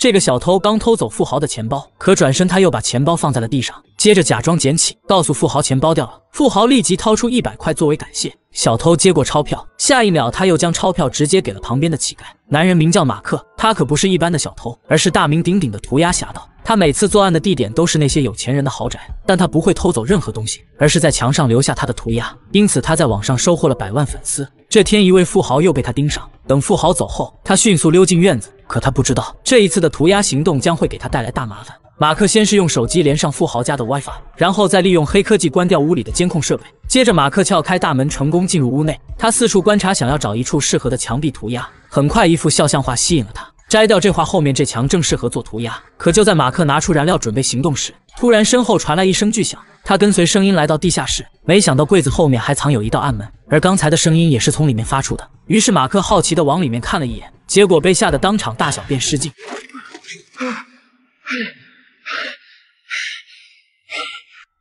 这个小偷刚偷走富豪的钱包，可转身他又把钱包放在了地上，接着假装捡起，告诉富豪钱包掉了。富豪立即掏出一百块作为感谢，小偷接过钞票。下一秒，他又将钞票直接给了旁边的乞丐。男人名叫马克，他可不是一般的小偷，而是大名鼎鼎的涂鸦侠盗。他每次作案的地点都是那些有钱人的豪宅，但他不会偷走任何东西，而是在墙上留下他的涂鸦。因此，他在网上收获了百万粉丝。这天，一位富豪又被他盯上。等富豪走后，他迅速溜进院子。可他不知道，这一次的涂鸦行动将会给他带来大麻烦。马克先是用手机连上富豪家的 WiFi，然后再利用黑科技关掉屋里的监控设备。接着，马克撬开大门，成功进入屋内。他四处观察，想要找一处适合的墙壁涂鸦。很快，一幅肖像画吸引了他。摘掉这话后面这墙正适合做涂鸦。可就在马克拿出燃料准备行动时，突然身后传来一声巨响。他跟随声音来到地下室，没想到柜子后面还藏有一道暗门，而刚才的声音也是从里面发出的。于是马克好奇地往里面看了一眼，结果被吓得当场大小便失禁。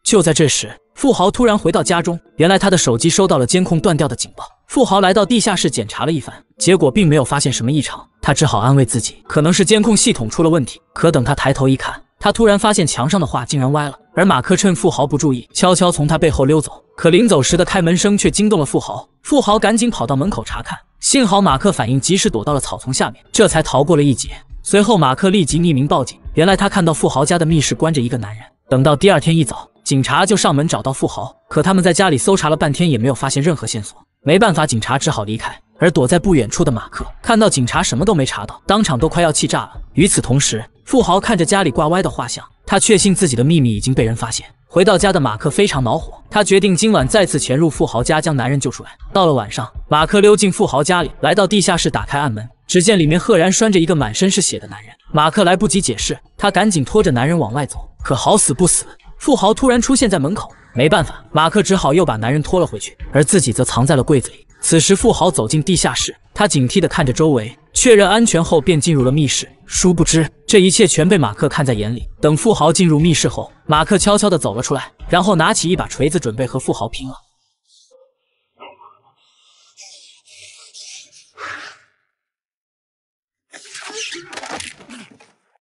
就在这时，富豪突然回到家中，原来他的手机收到了监控断掉的警报。富豪来到地下室检查了一番，结果并没有发现什么异常。他只好安慰自己，可能是监控系统出了问题。可等他抬头一看，他突然发现墙上的画竟然歪了。而马克趁富豪不注意，悄悄从他背后溜走。可临走时的开门声却惊动了富豪。富豪赶紧跑到门口查看，幸好马克反应及时，躲到了草丛下面，这才逃过了一劫。随后，马克立即匿名报警。原来他看到富豪家的密室关着一个男人。等到第二天一早，警察就上门找到富豪。可他们在家里搜查了半天，也没有发现任何线索。没办法，警察只好离开。而躲在不远处的马克看到警察什么都没查到，当场都快要气炸了。与此同时，富豪看着家里挂歪的画像，他确信自己的秘密已经被人发现。回到家的马克非常恼火，他决定今晚再次潜入富豪家，将男人救出来。到了晚上，马克溜进富豪家里，来到地下室，打开暗门，只见里面赫然拴着一个满身是血的男人。马克来不及解释，他赶紧拖着男人往外走。可好死不死，富豪突然出现在门口。没办法，马克只好又把男人拖了回去，而自己则藏在了柜子里。此时，富豪走进地下室，他警惕地看着周围，确认安全后便进入了密室。殊不知，这一切全被马克看在眼里。等富豪进入密室后，马克悄悄地走了出来，然后拿起一把锤子，准备和富豪拼了。